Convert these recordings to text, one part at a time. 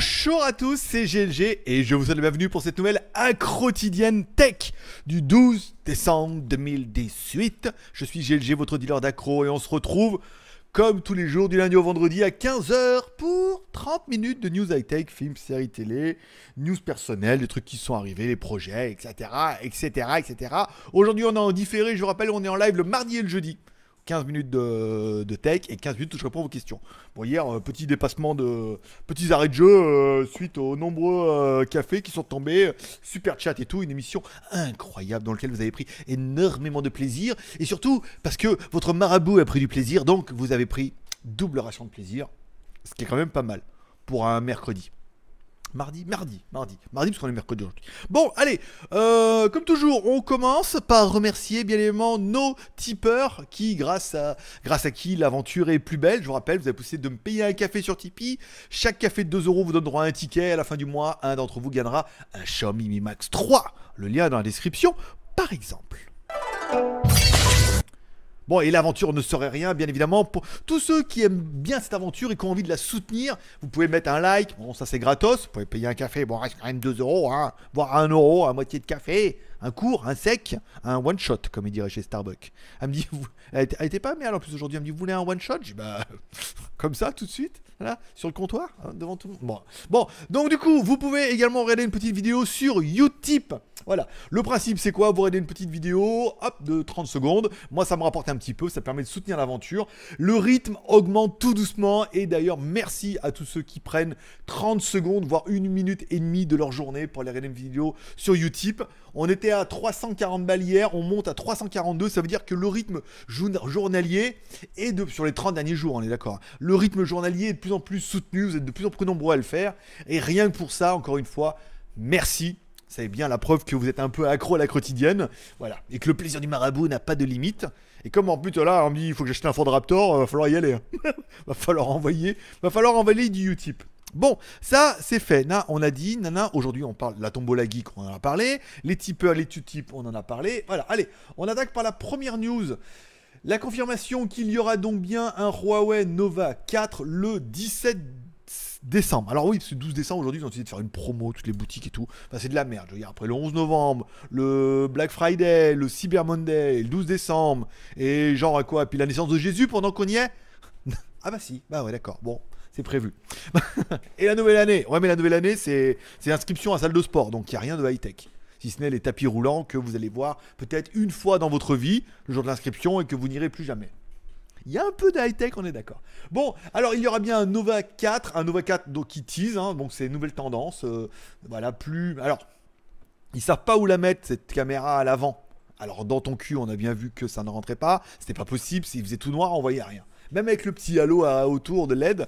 Bonjour à tous, c'est GLG et je vous souhaite la bienvenue pour cette nouvelle accro-quotidienne tech du 12 décembre 2018. Je suis GLG, votre dealer d'accro et on se retrouve comme tous les jours du lundi au vendredi à 15h pour 30 minutes de news high-tech, films, séries télé, news personnelles, les trucs qui sont arrivés, les projets, etc. etc., etc. Aujourd'hui on est en différé, je vous rappelle on est en live le mardi et le jeudi. 15 minutes de, tech et 15 minutes où je réponds vos questions. Bon, hein, hier, petit dépassement de. Petits arrêts de jeu euh, suite aux nombreux euh, cafés qui sont tombés. Super chat et tout. Une émission incroyable dans laquelle vous avez pris énormément de plaisir. Et surtout, parce que votre marabout a pris du plaisir, donc vous avez pris double ration de plaisir. Ce qui est quand même pas mal pour un mercredi. Mardi, mardi, mardi, mardi, parce qu'on est mercredi aujourd'hui. Bon, allez, euh, comme toujours, on commence par remercier bien évidemment nos tipeurs qui, grâce à, grâce à qui l'aventure est plus belle. Je vous rappelle, vous avez poussé de me payer un café sur Tipeee. Chaque café de 2 euros vous donnera un ticket. À la fin du mois, un d'entre vous gagnera un Xiaomi Mi Max 3. Le lien est dans la description, par exemple. Bon, et l'aventure ne serait rien, bien évidemment. Pour tous ceux qui aiment bien cette aventure et qui ont envie de la soutenir, vous pouvez mettre un like. Bon, ça c'est gratos. Vous pouvez payer un café. Bon, reste quand même 2 euros, hein, voire 1 euro, à moitié de café un court, un sec, un one shot, comme il dirait chez Starbucks. Elle me dit, vous... elle, était, pas mal en plus aujourd'hui. Elle me dit, vous voulez un one shot Je dis, bah, comme ça, tout de suite, là, sur le comptoir, hein, devant tout le monde. Bon. donc du coup, vous pouvez également regarder une petite vidéo sur Utip. Voilà, le principe c'est quoi Vous regardez une petite vidéo, hop, de 30 secondes. Moi, ça me rapporte un petit peu, ça permet de soutenir l'aventure. Le rythme augmente tout doucement. Et d'ailleurs, merci à tous ceux qui prennent 30 secondes, voire une minute et demie de leur journée pour aller regarder une vidéo sur Utip. On était à 340 balles hier, on monte à 342, ça veut dire que le rythme journalier est de, sur les 30 derniers jours, on est d'accord, hein. le rythme journalier est de plus en plus soutenu, vous êtes de plus en plus nombreux à le faire, et rien que pour ça, encore une fois, merci. C'est bien la preuve que vous êtes un peu accro à la quotidienne, voilà, et que le plaisir du marabout n'a pas de limite. Et comme en plus là, on dit il faut que j'achète un Ford Raptor, euh, va falloir y aller. Hein. va falloir envoyer, va falloir envoyer du YouTube. Bon, ça c'est fait. Na, on a dit, nana, aujourd'hui on parle de la tombola geek, on en a parlé. Les tipeurs, les tutipes, on en a parlé. Voilà, allez, on attaque par la première news. La confirmation qu'il y aura donc bien un Huawei Nova 4 le 17 décembre. Alors oui, c'est 12 décembre aujourd'hui, ils ont décidé de faire une promo, toutes les boutiques et tout. c'est de la merde. Je veux après le 11 novembre, le Black Friday, le Cyber Monday, le 12 décembre, et genre quoi, puis la naissance de Jésus pendant qu'on y est. ah bah si, bah ouais, d'accord. Bon, prévu. et la nouvelle année Ouais, mais la nouvelle année, c'est inscription à salle de sport, donc il n'y a rien de high-tech. Si ce n'est les tapis roulants que vous allez voir peut-être une fois dans votre vie, le jour de l'inscription, et que vous n'irez plus jamais. Il y a un peu de high-tech, on est d'accord. Bon, alors il y aura bien un Nova 4, un Nova 4 donc, qui tease, hein, donc c'est une nouvelle tendance. Euh, voilà, plus. Alors, ils savent pas où la mettre, cette caméra à l'avant. Alors, dans ton cul, on a bien vu que ça ne rentrait pas, c'était pas possible, s'il faisait tout noir, on voyait rien même avec le petit halo autour de LED.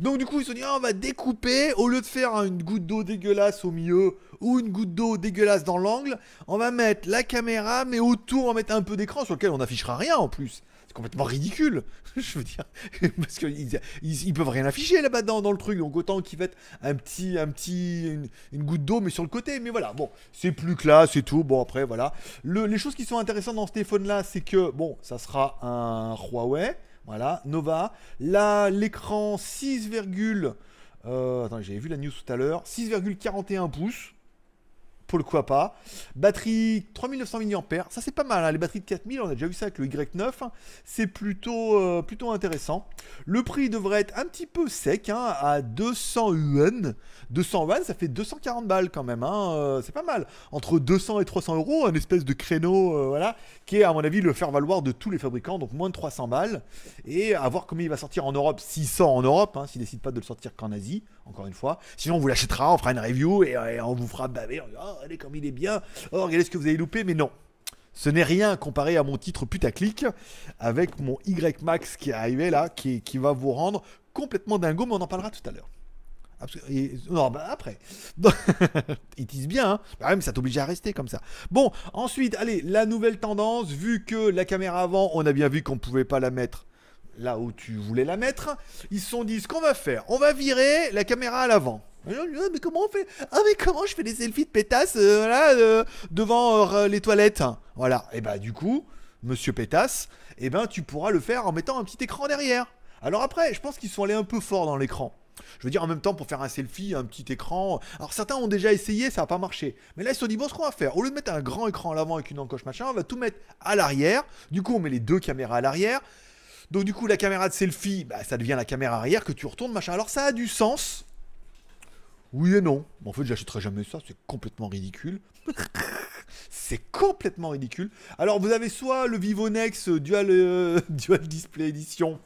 Donc du coup, ils se sont dit, ah, on va découper, au lieu de faire une goutte d'eau dégueulasse au milieu ou une goutte d'eau dégueulasse dans l'angle, on va mettre la caméra, mais autour, on va mettre un peu d'écran sur lequel on n'affichera rien en plus C'est complètement ridicule. Je veux dire, parce qu'ils ils, peuvent rien afficher là-bas dans, dans le truc, donc autant qu'ils mettent un petit, un petit, une, goutte d'eau, mais sur le côté. Mais voilà, bon, c'est plus que là, c'est tout. Bon, après, voilà. les choses qui sont intéressantes dans ce téléphone là, c'est que, bon, ça sera un Huawei. Voilà, Nova. Là, l'écran 6, euh, attends, j'avais vu la news tout à l'heure. 6,41 pouces pourquoi pas. Batterie 3900 mAh, ça c'est pas mal, hein, les batteries de 4000, on a déjà vu ça avec le Y9, c'est plutôt, euh, plutôt intéressant. Le prix devrait être un petit peu sec, hein, à 200 yuan. 200 yuan, ça fait 240 balles quand même, hein, euh, c'est pas mal. Entre 200 et 300 euros, un espèce de créneau, euh, voilà, qui est à mon avis le faire valoir de tous les fabricants, donc moins de 300 balles. Et à voir comment il va sortir en Europe, s'il sort en Europe, s'il décide pas de le sortir qu'en Asie, encore une fois. Sinon on vous l'achètera, on fera une review et, on vous fera baver, on oh, comme il est bien, oh, regardez ce que vous avez loupé, mais non. Ce n'est rien comparé à mon titre putaclic avec mon Y Max qui est arrivé là, qui, va vous rendre complètement dingo, mais on en parlera tout à l'heure. non, bah, après. il disent bien, hein. Bah ça t'oblige à rester comme ça. Bon, ensuite, allez, la nouvelle tendance, vu que la caméra avant, on a bien vu qu'on ne pouvait pas la mettre là où tu voulais la mettre. Ils se sont dit ce qu'on va faire, on va virer la caméra à l'avant. Ah, mais comment on fait Ah mais comment je fais des selfies de pétasse euh, là euh, devant euh, les toilettes Voilà. Et eh bah ben, du coup, Monsieur Pétasse, et eh ben tu pourras le faire en mettant un petit écran derrière. Alors après, je pense qu'ils sont allés un peu fort dans l'écran. Je veux dire, en même temps, pour faire un selfie, un petit écran. Alors certains ont déjà essayé, ça n'a pas marché. Mais là, ils se sont dit, bon, ce qu'on va faire, au lieu de mettre un grand écran à l'avant avec une encoche machin, on va tout mettre à l'arrière. Du coup, on met les deux caméras à l'arrière. Donc du coup, la caméra de selfie, bah, ça devient la caméra arrière que tu retournes, machin. Alors ça a du sens. Oui et non. En fait, j'achèterai jamais ça, c'est complètement ridicule. c'est complètement ridicule. Alors vous avez soit le Vivonex euh, Dual, euh, Dual Display Edition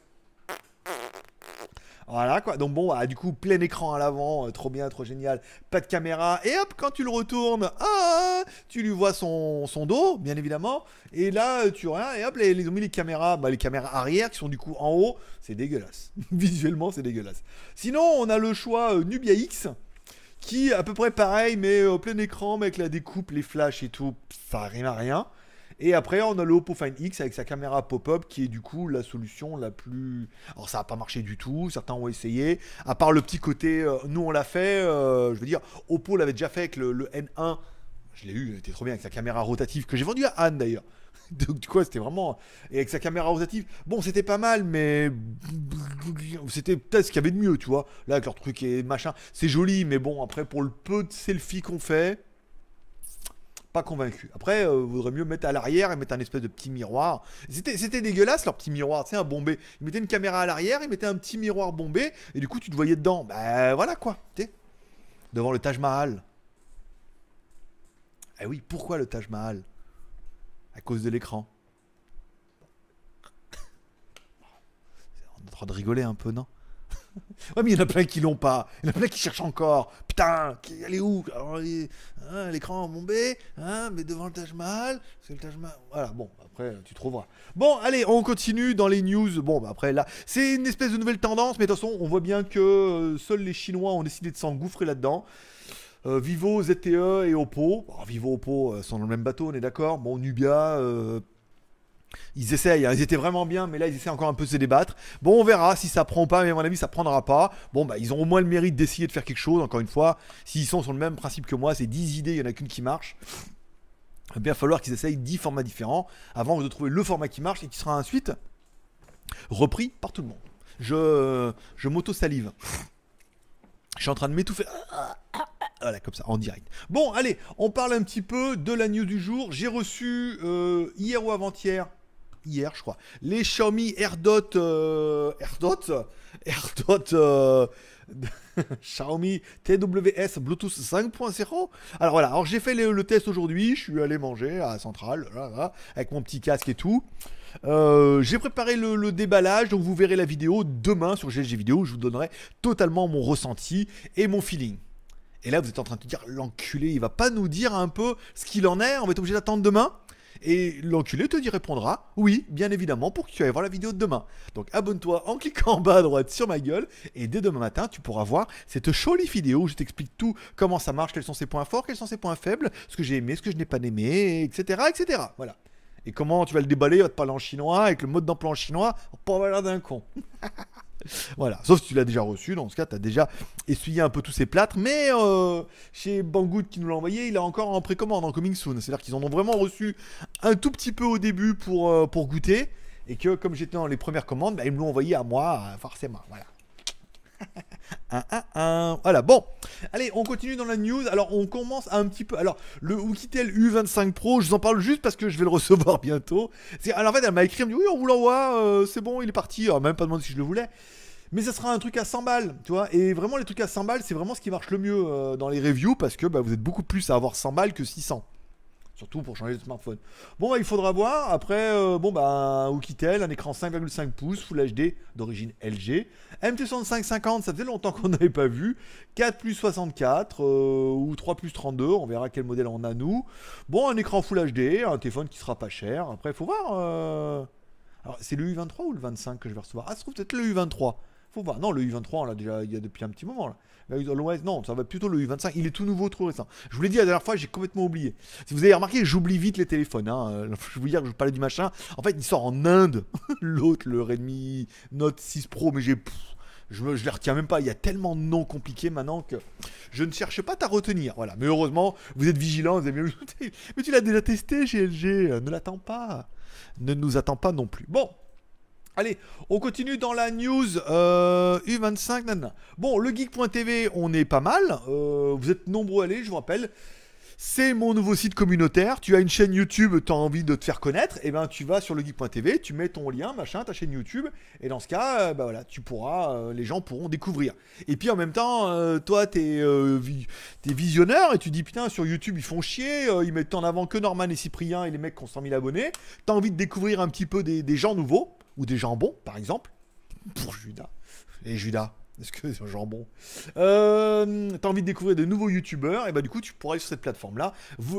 voilà quoi. Donc bon, du coup, plein écran à l'avant, euh, trop bien, trop génial. Pas de caméra. Et hop, quand tu le retournes, ah, tu lui vois son, dos, bien évidemment. Et là, euh, tu vois, et hop, les, ils ont mis les caméras, bah, les caméras arrière qui sont du coup en haut. C'est dégueulasse. Visuellement, c'est dégueulasse. Sinon, on a le choix euh, Nubia X qui à peu près pareil mais au plein écran mais avec la découpe les flashs et tout ça rien à rien et après, on a le Oppo Find X avec sa caméra pop-up qui est du coup la solution la plus. Alors, ça n'a pas marché du tout, certains ont essayé. À part le petit côté, euh, nous on l'a fait, euh, je veux dire, Oppo l'avait déjà fait avec le, N1. Je l'ai eu, il était trop bien avec sa caméra rotative que j'ai vendue à Anne d'ailleurs. Donc, du coup, c'était vraiment. Et avec sa caméra rotative, bon, c'était pas mal, mais. C'était peut-être ce qu'il y avait de mieux, tu vois. Là, avec leur truc et machin, c'est joli, mais bon, après, pour le peu de selfies qu'on fait convaincu. Après, voudrait euh, vaudrait mieux mettre à l'arrière et mettre un espèce de petit miroir. C'était dégueulasse leur petit miroir, tu sais, un bombé. Ils mettaient une caméra à l'arrière, ils mettaient un petit miroir bombé, et du coup, tu te voyais dedans. Bah voilà quoi, tu sais. Devant le Taj Mahal. Eh oui, pourquoi le Taj Mahal À cause de l'écran. On est en train de rigoler un peu, non ouais, mais il y en a plein qui l'ont pas. Il y en a plein qui cherchent encore. Putain, elle est où l'écran a bombé, mais devant le Taj Mahal, c'est le Taj Mahal. Voilà, bon, après, tu trouveras. Bon, allez, on continue dans les news. Bon, bah, après, là, c'est une espèce de nouvelle tendance, mais de toute façon, on voit bien que euh, seuls les Chinois ont décidé de s'engouffrer là-dedans. Euh, Vivo, ZTE et Oppo. Vivo, Oppo euh, sont dans le même bateau, on est d'accord. Bon, Nubia, ils essayent, hein. ils étaient vraiment bien, mais là ils essaient encore un peu de se débattre. Bon, on verra si ça prend ou pas, mais à mon avis ça prendra pas. Bon, bah ils ont au moins le mérite d'essayer de faire quelque chose, encore une fois. S'ils sont sur le même principe que moi, c'est 10 idées, il n'y en a qu'une qui marche. Il va bien falloir qu'ils essayent 10 formats différents avant de trouver le format qui marche et qui sera ensuite repris par tout le monde. Je, je m'auto-salive. Je suis en train de m'étouffer. Voilà, comme ça, en direct. Bon, allez, on parle un petit peu de la news du jour. J'ai reçu euh, hier ou avant-hier hier, je crois. Les Xiaomi AirDot. Euh, AirDot AirDot. Euh, Xiaomi TWS Bluetooth 5.0. Alors voilà, alors j'ai fait le, test aujourd'hui. Je suis allé manger à Centrale, là, avec mon petit casque et tout. Euh, j'ai préparé le, le, déballage, donc vous verrez la vidéo demain sur GLG Vidéo. Je vous donnerai totalement mon ressenti et mon feeling. Et là, vous êtes en train de dire l'enculé, il va pas nous dire un peu ce qu'il en est. On va être obligé d'attendre demain. Et l'enculé te dit répondra oui, bien évidemment, pour que tu ailles voir la vidéo de demain. Donc abonne-toi en cliquant en bas à droite sur ma gueule et dès demain matin, tu pourras voir cette jolie vidéo où je t'explique tout, comment ça marche, quels sont ses points forts, quels sont ses points faibles, ce que j'ai aimé, ce que je n'ai pas aimé, etc., etc. Voilà. Et comment tu vas le déballer, il va te parler en chinois avec le mode d'emploi en chinois, pour avoir l'air d'un con. Voilà. Sauf si tu l'as déjà reçu, dans ce cas, tu as déjà essuyé un peu tous ces plâtres. Mais euh, chez Banggood qui nous l'a envoyé, il a encore en précommande, en coming soon. C'est-à-dire qu'ils en ont vraiment reçu un tout petit peu au début pour, euh, pour goûter. Et que comme j'étais dans les premières commandes, bah, ils me l'ont envoyé à moi, euh, forcément. Voilà. Un, un, un. Voilà, bon. Allez, on continue dans la news. Alors, on commence un petit peu. Alors, le Wikitel U25 Pro, je vous en parle juste parce que je vais le recevoir bientôt. Alors, en fait, elle m'a écrit, elle me dit Oui, on vous l'envoie, c'est bon, il est parti. m'a même pas demandé si je le voulais mais ça sera un truc à 100 balles, tu vois. Et vraiment, les trucs à 100 balles, c'est vraiment ce qui marche le mieux euh, dans les reviews parce que bah, vous êtes beaucoup plus à avoir 100 balles que 600. Surtout pour changer de smartphone. Bon, bah, il faudra voir. Après, euh, bon, bah, Oukitel, un écran 5,5 pouces, Full HD d'origine LG. MT6550, ça faisait longtemps qu'on n'avait pas vu. 4 plus 64 euh, ou 3 plus 32, on verra quel modèle on a nous. Bon, un écran Full HD, un téléphone qui sera pas cher. Après, il faut voir. Alors, c'est le U23 ou le 25 que je vais recevoir Ah, ça se trouve peut-être le U23. Non, le U23, on l'a déjà il y a depuis un petit moment. Là. non, ça va plutôt le U25. Il est tout nouveau, trop récent. Je vous l'ai dit la dernière fois, j'ai complètement oublié. Si vous avez remarqué, j'oublie vite les téléphones. Hein. Euh, je vous dire que je parlais du machin. En fait, il sort en Inde. L'autre, le Redmi Note 6 Pro, mais j'ai. je ne les retiens même pas. Il y a tellement de noms compliqués maintenant que je ne cherche pas à retenir. Voilà. Mais heureusement, vous êtes vigilants. Vous avez... mais tu l'as déjà testé, GLG. Ne l'attends pas. Ne nous attends pas non plus. Bon. Allez, on continue dans la news U25. Euh, bon, le geek.tv, on est pas mal. Euh, vous êtes nombreux à aller, je vous rappelle. C'est mon nouveau site communautaire. Tu as une chaîne YouTube, tu as envie de te faire connaître. Et eh ben, tu vas sur le geek.tv, tu mets ton lien, machin, ta chaîne YouTube. Et dans ce cas, euh, bah voilà, tu pourras, les gens pourront découvrir. Et puis en même temps, toi, t'es es visionneur et tu dis putain, sur YouTube, ils font chier. ils mettent en avant que Norman et Cyprien et les mecs qui ont 100 000 abonnés. as envie de découvrir un petit peu des gens nouveaux ou des jambons, par exemple, pour Judas. Et Judas, un jambon. Euh, T'as envie de découvrir de nouveaux youtubeurs, et bah du coup tu pourras aller sur cette plateforme-là.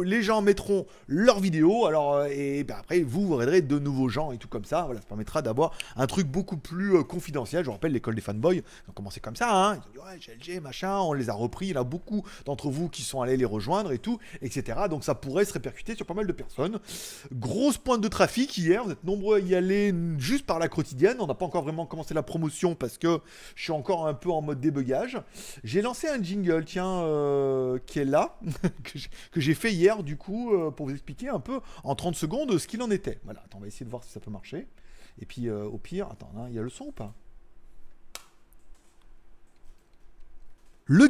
Les gens mettront leurs vidéos, alors euh, et bah, après vous vous de nouveaux gens et tout comme ça. Voilà, ça permettra d'avoir un truc beaucoup plus euh, confidentiel. Je vous rappelle l'école des fanboys, ils ont commencé comme ça, hein. Ils ont dit ouais machin, on les a repris. Il y a beaucoup d'entre vous qui sont allés les rejoindre et tout, etc. Donc ça pourrait se répercuter sur pas mal de personnes. Grosse pointe de trafic hier, vous êtes nombreux à y aller juste par la quotidienne. On n'a pas encore vraiment commencé la promotion parce que je suis encore un peu en mode débogage, J'ai lancé un jingle, tiens, euh, qui est là, que j'ai fait hier, du coup, euh, pour vous expliquer un peu en 30 secondes ce qu'il en était. Voilà, attends, on va essayer de voir si ça peut marcher. Et puis, euh, au pire, attends, hein, il y a le son ou pas Le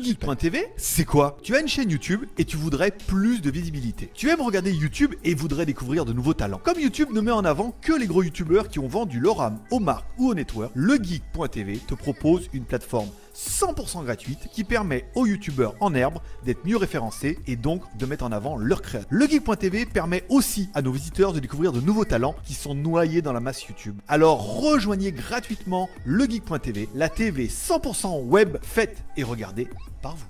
c'est quoi Tu as une chaîne YouTube et tu voudrais plus de visibilité. Tu aimes regarder YouTube et voudrais découvrir de nouveaux talents. Comme YouTube ne met en avant que les gros YouTubeurs qui ont vendu leur âme aux marques ou au network, le te propose une plateforme 100% gratuite qui permet aux youtubeurs en herbe d'être mieux référencés et donc de mettre en avant leur création. Le geek.tv permet aussi à nos visiteurs de découvrir de nouveaux talents qui sont noyés dans la masse YouTube. Alors rejoignez gratuitement le la TV 100% web faite et regardée par vous.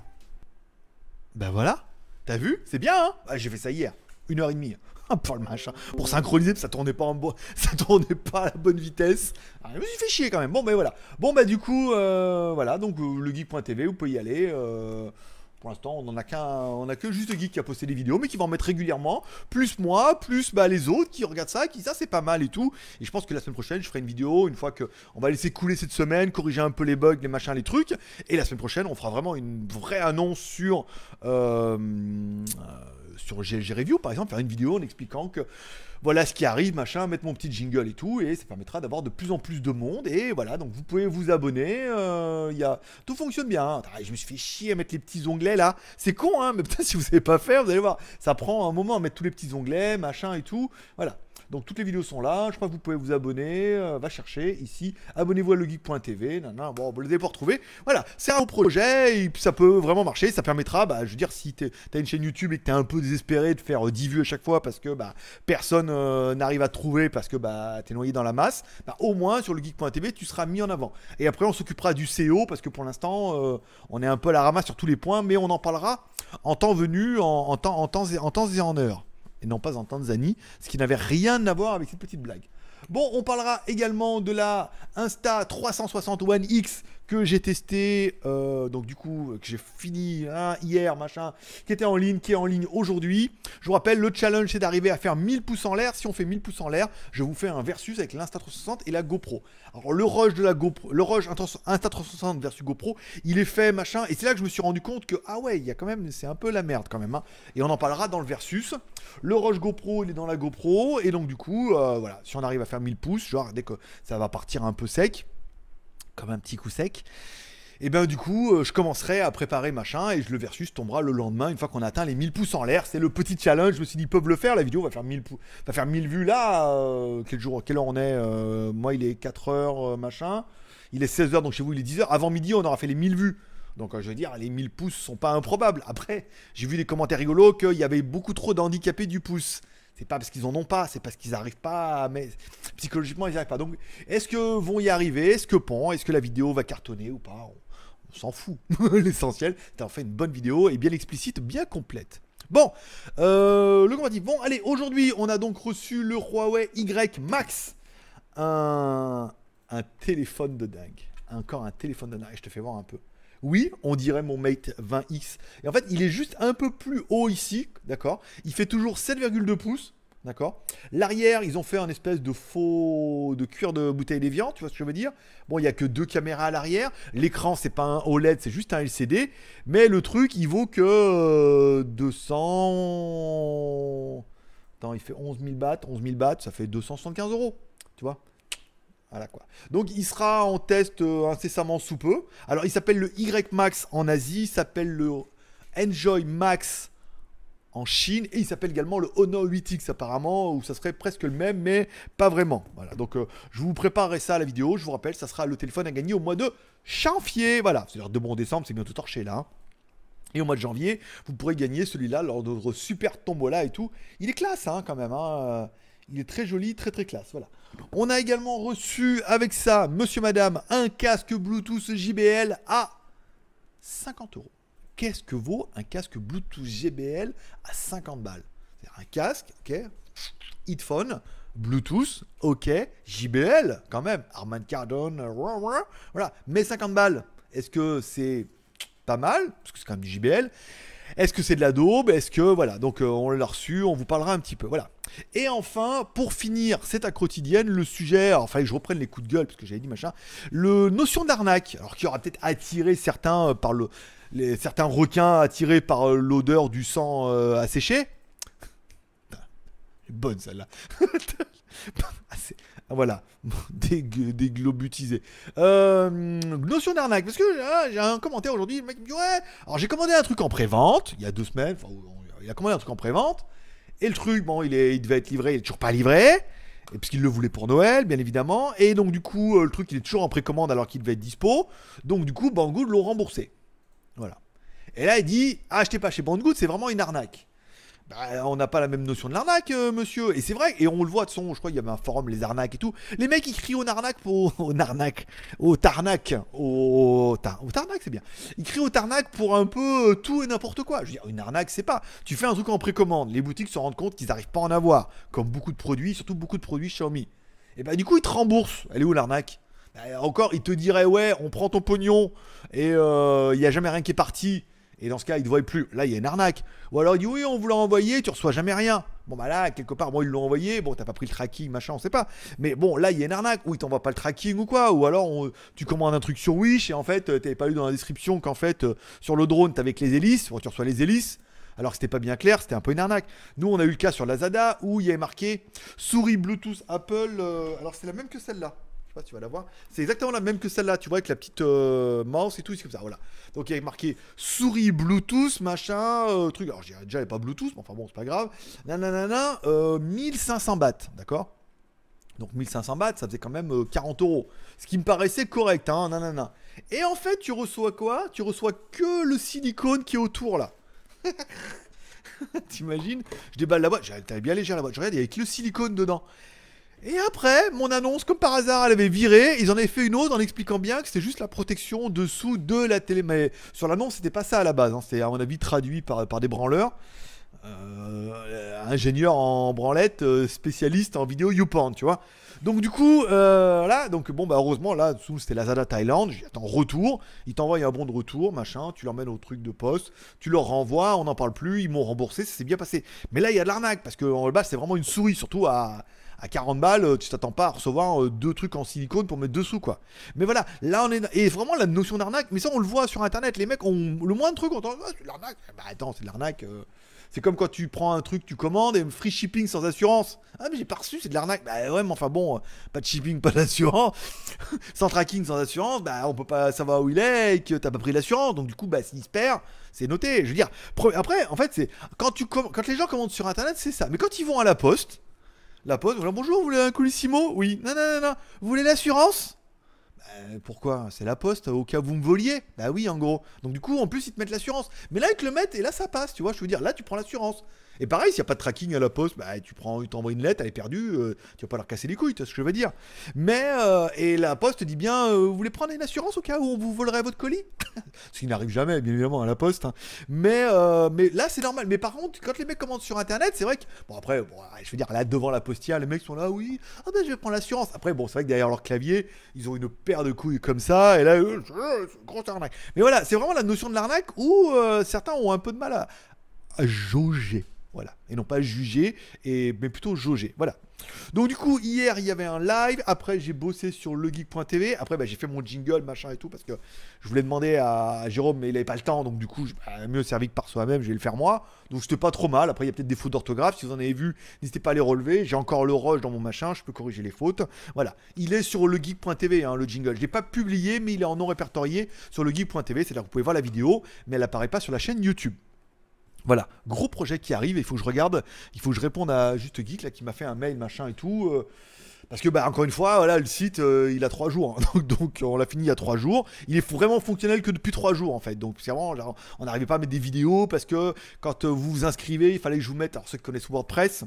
Ben voilà, t'as vu C'est bien, hein bah, J'ai fait ça hier, une heure et demie. Ah, pour le machin, pour synchroniser, ça tournait pas en ça tournait pas à la bonne vitesse. Ah, me suis fait chier quand même. Bon, ben voilà. Bon, ben du coup, euh, voilà. Donc euh, le geek.tv, vous pouvez y aller. Euh. pour l'instant, on n'en a qu'un, on a que juste le geek qui a posté des vidéos, mais qui va en mettre régulièrement. Plus moi, plus bah, les autres qui regardent ça, qui ça c'est pas mal et tout. Et je pense que la semaine prochaine, je ferai une vidéo une fois que on va laisser couler cette semaine, corriger un peu les bugs, les machins, les trucs. Et la semaine prochaine, on fera vraiment une vraie annonce sur sur GLG Review, par exemple, faire une vidéo en expliquant que voilà ce qui arrive, machin, mettre mon petit jingle et tout, et ça permettra d'avoir de plus en plus de monde. Et voilà, donc vous pouvez vous abonner. il euh, y a... Tout fonctionne bien. Hein. Ah, je me suis fait chier à mettre les petits onglets là. C'est con, hein, mais putain, si vous savez pas faire, vous allez voir. Ça prend un moment à mettre tous les petits onglets, machin et tout. Voilà. Donc toutes les vidéos sont là, je crois que vous pouvez vous abonner, euh, va chercher ici, abonnez-vous à legeek.tv, nanana, bon, vous allez pas retrouver. Voilà, c'est un projet, ça peut vraiment marcher, ça permettra, bah, je veux dire, si tu as une chaîne YouTube et que tu es un peu désespéré de faire 10 euh, vues à chaque fois parce que bah, personne euh, n'arrive à te trouver parce que bah, es noyé dans la masse, bah, au moins sur legeek.tv tu seras mis en avant. Et après on s'occupera du CO e parce que pour l'instant on est un peu à la ramasse sur tous les points, mais on en parlera en temps venu, en, temps et en heure et non pas en Tanzanie, ce qui n'avait rien à voir avec cette petite blague. Bon, on parlera également de la Insta 360 One X que j'ai testé, euh, donc du coup, que j'ai fini hein, hier, machin, qui était en ligne, qui est en ligne aujourd'hui. Je vous rappelle, le challenge, c'est d'arriver à faire 1000 pouces en l'air. Si on fait 1000 pouces en l'air, je vous fais un versus avec l'Insta360 et la GoPro. Alors, le rush de la GoPro, le rush Insta360 versus GoPro, il est fait, machin, et c'est là que je me suis rendu compte que, ah ouais, il y a quand même, c'est un peu la merde quand même, hein. et on en parlera dans le versus. Le rush GoPro, il est dans la GoPro, et donc du coup, euh, voilà, si on arrive à faire 1000 pouces, genre dès que ça va partir un peu sec, un petit coup sec. Et ben du coup, euh, je commencerai à préparer machin et je le versus tombera le lendemain une fois qu'on atteint les 1000 pouces en l'air. C'est le petit challenge. Je me suis dit, peuvent le faire. La vidéo va faire 1000, va faire 1000 vues là. Euh, quel jour, quelle heure on est euh, Moi, il est 4h, machin. Il est 16h, donc chez vous, il est 10h. Avant midi, on aura fait les 1000 vues. Donc, je veux dire, les 1000 pouces sont pas improbables. Après, j'ai vu des commentaires rigolos qu'il y avait beaucoup trop d'handicapés du pouce. C'est pas parce qu'ils en ont pas, c'est parce qu'ils n'arrivent pas, mais psychologiquement ils n'arrivent pas. Donc, est-ce que vont y arriver Est-ce que Pan Est-ce que la vidéo va cartonner ou pas on, s'en fout. L'essentiel, c'est en fait une bonne vidéo et bien explicite, bien complète. Bon, euh, le dit Bon, allez, aujourd'hui, on a donc reçu le Huawei Y Max, un téléphone de dingue. Encore un téléphone de dingue. Je te fais voir un peu. Oui, on dirait mon Mate 20X. Et en fait, il est juste un peu plus haut ici, d'accord Il fait toujours 7,2 pouces, d'accord L'arrière, ils ont fait un espèce de faux de cuir de bouteille d'évian, tu vois ce que je veux dire Bon, il n'y a que deux caméras à l'arrière. L'écran, c'est pas un OLED, c'est juste un LCD. Mais le truc, il vaut que 200... Euh, attends, il fait 11 000 bahts, 11 000 bahts, ça fait 275 euros, tu vois voilà quoi. Donc il sera en test euh, incessamment sous peu. Alors il s'appelle le Y Max en Asie, il s'appelle le Enjoy Max en Chine et il s'appelle également le Honor 8X apparemment où ça serait presque le même mais pas vraiment. Voilà donc euh, je vous préparerai ça à la vidéo. Je vous rappelle ça sera le téléphone à gagner au mois de janvier. Voilà c'est-à-dire de bon décembre c'est bientôt torché là. Hein. Et au mois de janvier vous pourrez gagner celui-là lors de notre super tombola et tout. Il est classe hein, quand même. Hein. Il est très joli, très très classe. Voilà. On a également reçu avec ça, monsieur, madame, un casque Bluetooth JBL à 50 euros. Qu'est-ce que vaut un casque Bluetooth JBL à 50 balles C'est un casque, ok, headphone, Bluetooth, ok, JBL quand même, Armand Cardone, voilà, mais 50 balles, est-ce que c'est pas mal Parce que c'est quand même du JBL. Est-ce que c'est de la daube Est-ce que voilà Donc euh, on l'a reçu, on vous parlera un petit peu. Voilà. Et enfin, pour finir cette quotidienne, le sujet, enfin je reprenne les coups de gueule parce que j'avais dit machin, le notion d'arnaque, alors qui aura peut-être attiré certains euh, par le, certains requins attirés par euh, l'odeur du sang asséché. Bonne celle-là. Ah, ah, voilà, des, des euh, notion d'arnaque, parce que ah, j'ai un commentaire aujourd'hui, le mec me dit ouais, alors j'ai commandé un truc en pré-vente, il y a deux semaines, il a commandé un truc en pré-vente, et le truc, bon, il, est, il devait être livré, il est toujours pas livré, et puisqu'il le voulait pour Noël, bien évidemment, et donc du coup, euh, le truc, il est toujours en précommande alors qu'il devait être dispo, donc du coup, Banggood l'a remboursé. Voilà. Et là, il dit, achetez pas chez Banggood, c'est vraiment une arnaque. Bah, on n'a pas la même notion de l'arnaque, euh, monsieur. Et c'est vrai, et on le voit de son, je crois qu'il y avait un forum, les arnaques et tout. Les mecs, ils crient au narnaque pour. au narnaque, Au tarnac. Au, c'est bien. Ils crient au tarnac pour un peu euh, tout et n'importe quoi. Je veux dire, une arnaque, c'est pas. Tu fais un truc en précommande, les boutiques se rendent compte qu'ils n'arrivent pas à en avoir. Comme beaucoup de produits, surtout beaucoup de produits Xiaomi. Et bah, du coup, ils te remboursent. Elle est où l'arnaque bah, Encore, ils te diraient, ouais, on prend ton pognon et euh, il n'y a jamais rien qui est parti. Et dans ce cas, ils ne te voient plus. Là, il y a une arnaque. Ou alors, il dit oui, on vous l'a envoyé, tu reçois jamais rien. Bon, bah là, quelque part, Moi ils l'ont envoyé. Bon, t'as pas pris le tracking, machin, on sait pas. Mais bon, là, il y a une arnaque. Ou ils t'envoient pas le tracking ou quoi. Ou alors, tu commandes un truc sur Wish et en fait, euh, t'avais pas lu dans la description qu'en fait, euh, sur le drone, t'avais avec les hélices. Bon, tu reçois les hélices. Alors que c'était pas bien clair, c'était un peu une arnaque. Nous, on a eu le cas sur Lazada où il y avait marqué souris Bluetooth Apple. Euh, alors, c'est la même que celle-là sais pas si tu vas la voir. C'est exactement la même que celle-là, tu vois, avec la petite euh, mouse et tout, c'est comme ça, voilà. Donc il y a marqué souris Bluetooth, machin, euh, truc. Alors j'ai déjà, elle est pas Bluetooth, mais enfin bon, c'est pas grave. Nanana, 1500 euh, bahts, d'accord donc 1500 bahts, ça faisait quand même 40 euh, euros. Ce qui me paraissait correct, hein, nanana. Et en fait, tu reçois quoi Tu reçois que le silicone qui est autour, là. T'imagines Je déballe la boîte, t'avais bien légère la boîte. Je regarde, il y a que le silicone dedans. Et après, mon annonce, comme par hasard, elle avait viré. Ils en avaient fait une autre en expliquant bien que c'était juste la protection dessous de la télé. Mais sur l'annonce, c'était pas ça à la base. Hein. C'est à mon avis traduit par, des branleurs. Euh, ingénieur en branlette, euh, spécialiste en vidéo YouPorn, tu vois. Donc du coup, euh, là, donc bon, bah heureusement, là, dessous c'était Lazada Thaïlande, j'ai attends, retour, ils t'envoient un bon de retour, machin, tu l'emmènes au truc de poste, tu leur renvoies, on n'en parle plus, ils m'ont remboursé, ça s'est bien passé. Mais là, il y a de l'arnaque, parce que en bas, c'est vraiment une souris, surtout à, 40 balles, euh, tu t'attends pas à recevoir euh, deux trucs en silicone pour mettre dessous, quoi. Mais voilà, là, on est. Et vraiment, la notion d'arnaque, mais ça, on le voit sur Internet, les mecs ont le moins de trucs, on ah, c'est de l'arnaque, bah attends, c'est de l'arnaque. C'est comme quand tu prends un truc, tu commandes et free shipping sans assurance. Ah, mais j'ai pas reçu, c'est de l'arnaque. Bah ouais, mais enfin bon, euh, pas de shipping, pas d'assurance. sans tracking, sans assurance, bah on peut pas savoir où il est et que t'as pas pris l'assurance. Donc du coup, bah s'il se perd, c'est noté. Je veux dire, après, en fait, c'est quand, quand les gens commandent sur internet, c'est ça. Mais quand ils vont à la poste, la poste, bonjour, vous voulez un coulissimo Oui, non, non, non, non. Vous voulez l'assurance euh, pourquoi C'est la poste, au cas où vous me voliez. Bah oui, en gros. Donc du coup, en plus, ils te mettent l'assurance. Mais là, ils te le mettent et là, ça passe, tu vois. Je veux dire, là, tu prends l'assurance. Et pareil, s'il n'y a pas de tracking à la poste, bah tu prends, t'envoies une lettre, elle est perdue, euh, tu vas pas leur casser les couilles, tu vois ce que je veux dire. Mais, euh, et la poste dit bien, vous voulez prendre une assurance au cas où on vous volerait votre colis Ce qui n'arrive jamais, bien évidemment, à la poste. Hein. Mais, mais là, c'est normal. Mais par contre, quand les mecs commandent sur Internet, c'est vrai que, bon, après, je veux dire, là, devant la postière les mecs sont là, oui, ah ben, je vais prendre l'assurance. Après, bon, c'est vrai que derrière leur clavier, ils ont une de couilles comme ça, et là, euh, grosse arnaque. Mais voilà, c'est vraiment la notion de l'arnaque où euh, certains ont un peu de mal à, à jauger. Voilà. Et non pas juger, et, mais plutôt jauger. Voilà. Donc du coup, hier, il y avait un live. Après, j'ai bossé sur legeek.tv. Après, bah, j'ai fait mon jingle, machin et tout, parce que je voulais demander à Jérôme, mais il n'avait pas le temps. Donc du coup, bah, mieux servi que par soi-même, je vais le faire moi. Donc c'était pas trop mal. Après, il y a peut-être des fautes d'orthographe. Si vous en avez vu, n'hésitez pas à les relever. J'ai encore le rush dans mon machin, je peux corriger les fautes. Voilà. Il est sur legeek.tv, hein, le jingle. Je l'ai pas publié, mais il est en non répertorié sur legeek.tv. C'est-à-dire que vous pouvez voir la vidéo, mais elle apparaît pas sur la chaîne YouTube. Voilà, gros projet qui arrive, il faut que je regarde, il faut que je réponde à Juste Geek là, qui m'a fait un mail, machin et tout. Euh, parce que, bah, encore une fois, voilà, le site, euh, il a trois jours. Hein, donc, on l'a fini il y a trois jours. Il est vraiment fonctionnel que depuis trois jours, en fait. Donc, on n'arrivait pas à mettre des vidéos parce que quand euh, vous vous inscrivez, il fallait que je vous mette, alors ceux qui connaissent WordPress,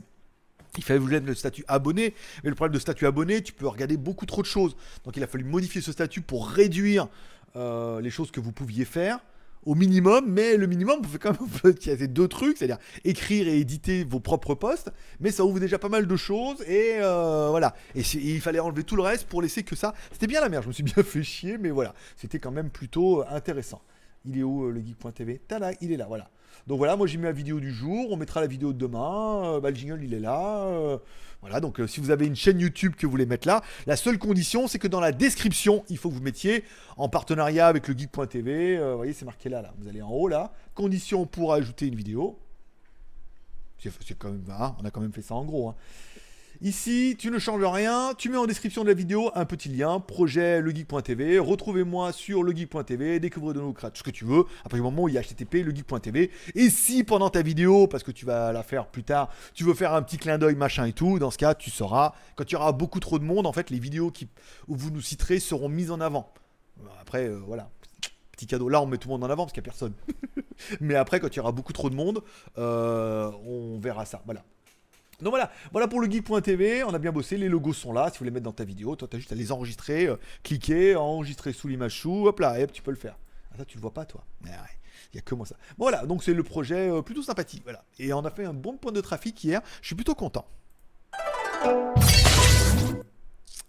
il fallait vous mettre le statut abonné, mais le problème de statut abonné, tu peux regarder beaucoup trop de choses. Donc il a fallu modifier ce statut pour réduire les choses que vous pouviez faire au minimum, mais le minimum, vous quand même qu'il y deux trucs, c'est-à-dire écrire et éditer vos propres posts, mais ça ouvre déjà pas mal de choses, et euh, voilà. Et, il fallait enlever tout le reste pour laisser que ça. C'était bien la merde, je me suis bien fait chier, mais voilà, c'était quand même plutôt euh, intéressant. Il est où euh, le geek.tv Tada, il est là, voilà. Donc voilà, moi j'ai mis la vidéo du jour, on mettra la vidéo de demain, bah, le il est là. Voilà, donc euh, si vous avez une chaîne YouTube que vous voulez mettre là, la seule condition, c'est que dans la description, il faut que vous mettiez en partenariat avec le geek.tv. Euh, vous voyez, c'est marqué là, là. Vous allez en haut, là. Condition pour ajouter une vidéo. C'est quand même, hein, on a quand même fait ça en gros. Hein. Ici, tu ne changes rien, tu mets en description de la vidéo un petit lien, projet legeek.tv, retrouvez-moi sur legeek.tv, découvrez de nos tout ce que tu veux, après partir du moment où il y a http legeek.tv, et si pendant ta vidéo, parce que tu vas la faire plus tard, tu veux faire un petit clin d'œil, machin et tout, dans ce cas, tu sauras, quand il y aura beaucoup trop de monde, en fait, les vidéos qui, où vous nous citerez seront mises en avant. Après, euh, voilà, petit cadeau. Là, on met tout le monde en avant parce qu'il n'y a personne. Mais après, quand il y aura beaucoup trop de monde, euh, on verra ça. Voilà. Donc voilà, voilà pour le geek.tv, on a bien bossé, les logos sont là, si vous voulez mettre dans ta vidéo, toi tu as juste à les enregistrer, euh, cliquer, enregistrer sous l'image chou, hop là, et hop, tu peux le faire. Ah, ça tu le vois pas toi. mais ah ouais. Il n'y a que moi ça. voilà, donc c'est le projet euh, plutôt sympathique, voilà. Et on a fait un bon point de trafic hier, je suis plutôt content.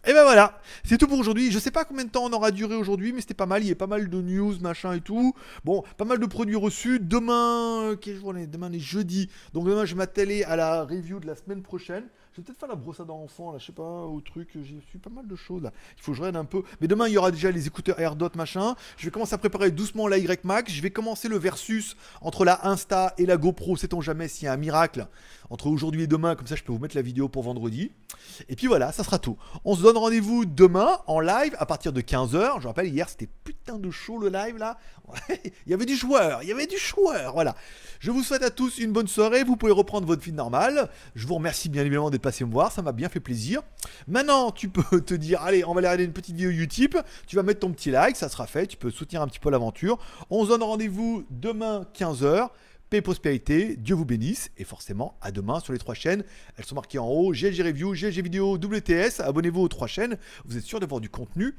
Et ben voilà, c'est tout pour aujourd'hui. Je sais pas combien de temps on aura duré aujourd'hui, mais c'était pas mal. Il y a pas mal de news, machin et tout. Bon, pas mal de produits reçus. Demain, euh, quel jour Demain, est jeudi. Donc demain, je vais m'atteler à la review de la semaine prochaine. Je vais peut-être faire la brosse à dents enfant, là, je sais pas, au truc. Euh, j'ai su pas mal de choses, là. Il faut que je regarde un peu. Mais demain, il y aura déjà les écouteurs AirDot, machin. Je vais commencer à préparer doucement la Y Je vais commencer le versus entre la Insta et la GoPro. Sait-on jamais s'il y a un miracle entre aujourd'hui et demain. Comme ça, je peux vous mettre la vidéo pour vendredi. Et puis voilà, ça sera tout. On se donne rendez-vous demain en live à partir de 15h. Je rappelle, hier, c'était putain de chaud le live, là. il y avait du joueur, il y avait du joueur. Voilà. Je vous souhaite à tous une bonne soirée. Vous pouvez reprendre votre vie normal. Je vous remercie bien évidemment d'être passé me voir, ça m'a bien fait plaisir. Maintenant, tu peux te dire, allez, on va aller regarder une petite vidéo YouTube, tu vas mettre ton petit like, ça sera fait, tu peux soutenir un petit peu l'aventure. On se donne rendez-vous demain 15h. Paix et prospérité, Dieu vous bénisse et forcément à demain sur les trois chaînes. Elles sont marquées en haut, GLG Review, GLG Vidéo, WTS. Abonnez-vous aux trois chaînes, vous êtes sûr d'avoir du contenu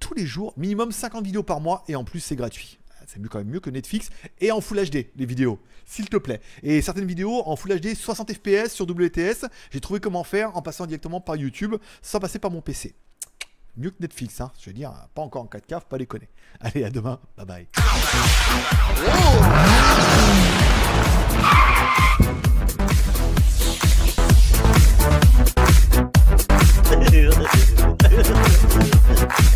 tous les jours, minimum 50 vidéos par mois et en plus c'est gratuit c'est mieux quand même mieux que Netflix, et en Full HD les vidéos, s'il te plaît. Et certaines vidéos en Full HD 60 fps sur WTS, j'ai trouvé comment faire en passant directement par YouTube sans passer par mon PC. Mieux que Netflix, hein, je veux dire, pas encore en 4K, pas pas déconner. Allez, à demain, bye bye.